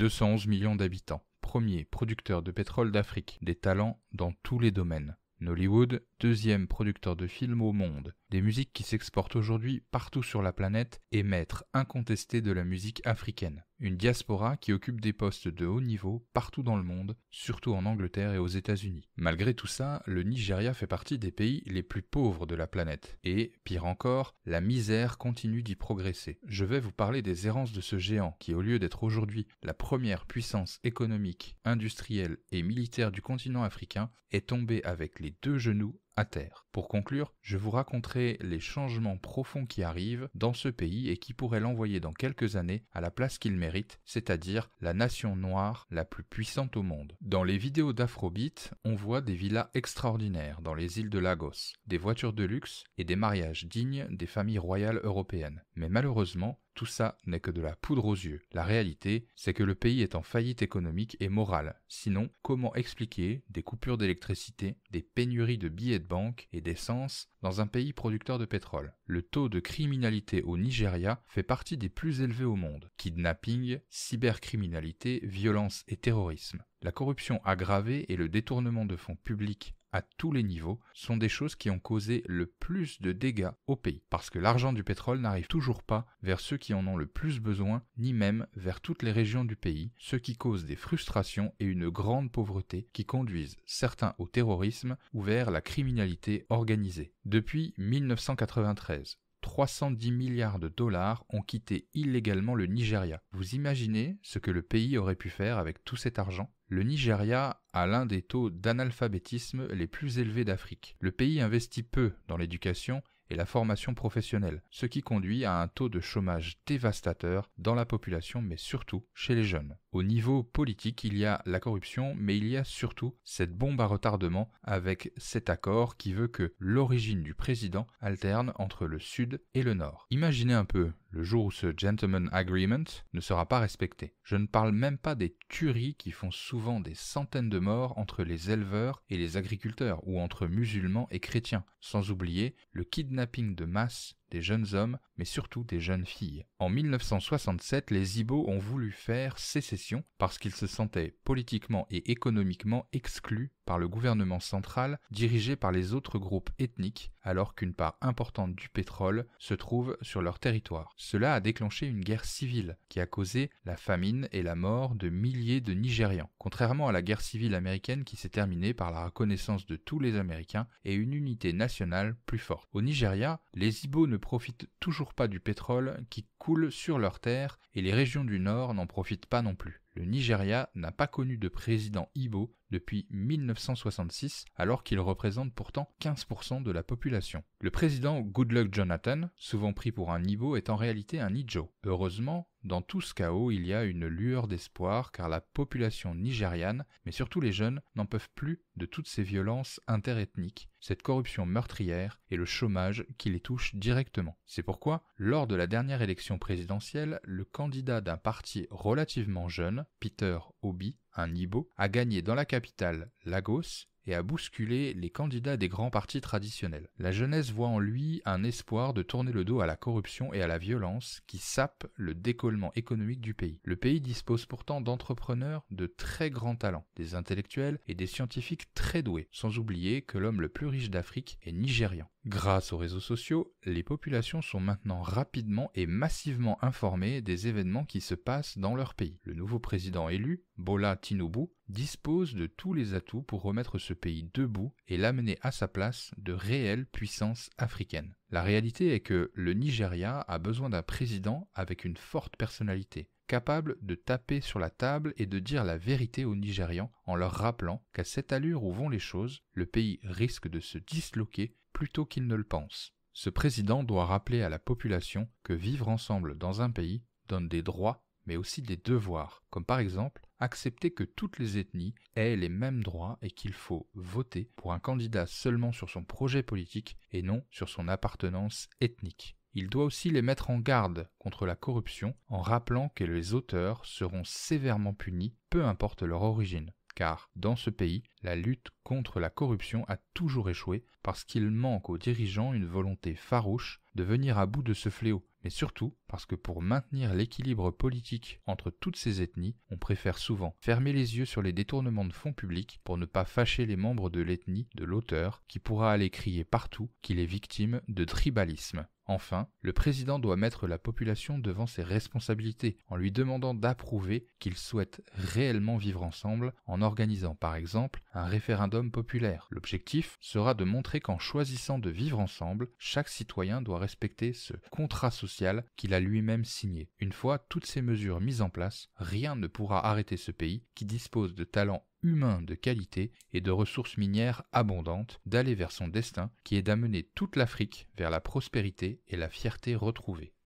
211 millions d'habitants, premier producteur de pétrole d'Afrique, des talents dans tous les domaines. Nollywood deuxième producteur de films au monde, des musiques qui s'exportent aujourd'hui partout sur la planète et maître incontesté de la musique africaine. Une diaspora qui occupe des postes de haut niveau partout dans le monde, surtout en Angleterre et aux États-Unis. Malgré tout ça, le Nigeria fait partie des pays les plus pauvres de la planète. Et, pire encore, la misère continue d'y progresser. Je vais vous parler des errances de ce géant qui, au lieu d'être aujourd'hui la première puissance économique, industrielle et militaire du continent africain, est tombé avec les deux genoux terre. Pour conclure, je vous raconterai les changements profonds qui arrivent dans ce pays et qui pourraient l'envoyer dans quelques années à la place qu'il mérite, c'est-à-dire la nation noire la plus puissante au monde. Dans les vidéos d'Afrobeat, on voit des villas extraordinaires dans les îles de Lagos, des voitures de luxe et des mariages dignes des familles royales européennes. Mais malheureusement, tout ça n'est que de la poudre aux yeux. La réalité, c'est que le pays est en faillite économique et morale. Sinon, comment expliquer des coupures d'électricité, des pénuries de billets de banque et d'essence dans un pays producteur de pétrole Le taux de criminalité au Nigeria fait partie des plus élevés au monde. Kidnapping, cybercriminalité, violence et terrorisme. La corruption aggravée et le détournement de fonds publics à tous les niveaux sont des choses qui ont causé le plus de dégâts au pays, parce que l'argent du pétrole n'arrive toujours pas vers ceux qui en ont le plus besoin, ni même vers toutes les régions du pays, ce qui cause des frustrations et une grande pauvreté qui conduisent certains au terrorisme ou vers la criminalité organisée. Depuis 1993, 310 milliards de dollars ont quitté illégalement le Nigeria. Vous imaginez ce que le pays aurait pu faire avec tout cet argent Le Nigeria a l'un des taux d'analphabétisme les plus élevés d'Afrique. Le pays investit peu dans l'éducation et la formation professionnelle, ce qui conduit à un taux de chômage dévastateur dans la population mais surtout chez les jeunes. Au niveau politique, il y a la corruption, mais il y a surtout cette bombe à retardement avec cet accord qui veut que l'origine du président alterne entre le Sud et le Nord. Imaginez un peu le jour où ce gentleman agreement ne sera pas respecté. Je ne parle même pas des tueries qui font souvent des centaines de morts entre les éleveurs et les agriculteurs ou entre musulmans et chrétiens, sans oublier le kidnapping de masse des jeunes hommes mais surtout des jeunes filles. En 1967, les Ibo ont voulu faire sécession parce qu'ils se sentaient politiquement et économiquement exclus par le gouvernement central dirigé par les autres groupes ethniques alors qu'une part importante du pétrole se trouve sur leur territoire. Cela a déclenché une guerre civile qui a causé la famine et la mort de milliers de Nigérians, contrairement à la guerre civile américaine qui s'est terminée par la reconnaissance de tous les Américains et une unité nationale plus forte. Au Nigeria, les Ibo ne profitent toujours pas du pétrole qui coule sur leurs terres et les régions du Nord n'en profitent pas non plus le Nigeria n'a pas connu de président Ibo depuis 1966, alors qu'il représente pourtant 15% de la population. Le président Goodluck Jonathan, souvent pris pour un Ibo, est en réalité un Ijo. Heureusement, dans tout ce chaos, il y a une lueur d'espoir car la population nigériane, mais surtout les jeunes, n'en peuvent plus de toutes ces violences interethniques, cette corruption meurtrière et le chômage qui les touche directement. C'est pourquoi, lors de la dernière élection présidentielle, le candidat d'un parti relativement jeune, Peter Obi, un Nibo, a gagné dans la capitale Lagos et à bousculer les candidats des grands partis traditionnels. La jeunesse voit en lui un espoir de tourner le dos à la corruption et à la violence qui sapent le décollement économique du pays. Le pays dispose pourtant d'entrepreneurs de très grands talents, des intellectuels et des scientifiques très doués, sans oublier que l'homme le plus riche d'Afrique est nigérian. Grâce aux réseaux sociaux, les populations sont maintenant rapidement et massivement informées des événements qui se passent dans leur pays. Le nouveau président élu, Bola Tinubu, dispose de tous les atouts pour remettre ce pays debout et l'amener à sa place de réelle puissance africaine. La réalité est que le Nigeria a besoin d'un président avec une forte personnalité, capable de taper sur la table et de dire la vérité aux Nigérians en leur rappelant qu'à cette allure où vont les choses, le pays risque de se disloquer plutôt qu'il ne le pense. Ce président doit rappeler à la population que vivre ensemble dans un pays donne des droits mais aussi des devoirs, comme par exemple accepter que toutes les ethnies aient les mêmes droits et qu'il faut voter pour un candidat seulement sur son projet politique et non sur son appartenance ethnique. Il doit aussi les mettre en garde contre la corruption en rappelant que les auteurs seront sévèrement punis, peu importe leur origine, car dans ce pays, la lutte contre la corruption a toujours échoué parce qu'il manque aux dirigeants une volonté farouche de venir à bout de ce fléau mais surtout parce que pour maintenir l'équilibre politique entre toutes ces ethnies, on préfère souvent fermer les yeux sur les détournements de fonds publics pour ne pas fâcher les membres de l'ethnie de l'auteur qui pourra aller crier partout qu'il est victime de tribalisme. Enfin, le président doit mettre la population devant ses responsabilités en lui demandant d'approuver qu'il souhaite réellement vivre ensemble en organisant par exemple un référendum populaire. L'objectif sera de montrer qu'en choisissant de vivre ensemble, chaque citoyen doit respecter ce contrat social qu'il a lui-même signé. Une fois toutes ces mesures mises en place, rien ne pourra arrêter ce pays qui dispose de talents humain de qualité et de ressources minières abondantes, d'aller vers son destin qui est d'amener toute l'Afrique vers la prospérité et la fierté retrouvée.